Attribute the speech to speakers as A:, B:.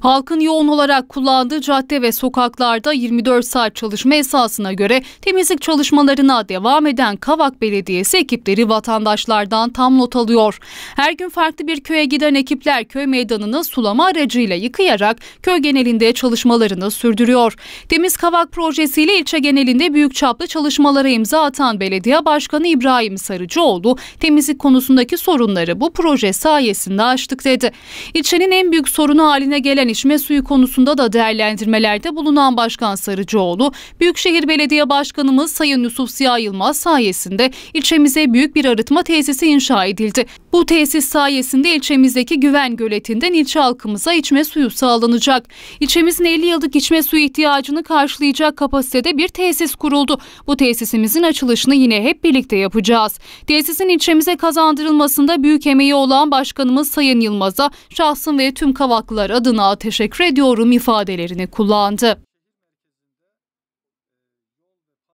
A: Halkın yoğun olarak kullandığı cadde ve sokaklarda 24 saat çalışma esasına göre temizlik çalışmalarına devam eden Kavak Belediyesi ekipleri vatandaşlardan tam not alıyor. Her gün farklı bir köye giden ekipler köy meydanını sulama aracıyla yıkayarak köy genelinde çalışmalarını sürdürüyor. Temiz Kavak projesiyle ilçe genelinde büyük çaplı çalışmalara imza atan belediye başkanı İbrahim Sarıcıoğlu temizlik konusundaki sorunları bu proje sayesinde aştık dedi. İlçenin en büyük sorunu haline gelen içilen içme suyu konusunda da değerlendirmelerde bulunan Başkan Sarıcıoğlu, Büyükşehir Belediye Başkanımız Sayın Yusuf Ziya Yılmaz sayesinde ilçemize büyük bir arıtma tesisi inşa edildi. Bu tesis sayesinde ilçemizdeki güven göletinden ilçe halkımıza içme suyu sağlanacak. İlçemizin 50 yıllık içme suyu ihtiyacını karşılayacak kapasitede bir tesis kuruldu. Bu tesisimizin açılışını yine hep birlikte yapacağız. Tesisin ilçemize kazandırılmasında büyük emeği olan Başkanımız Sayın Yılmaz'a şahsım ve tüm kavaklar adına teşekkür ediyorum ifadelerini kullandı.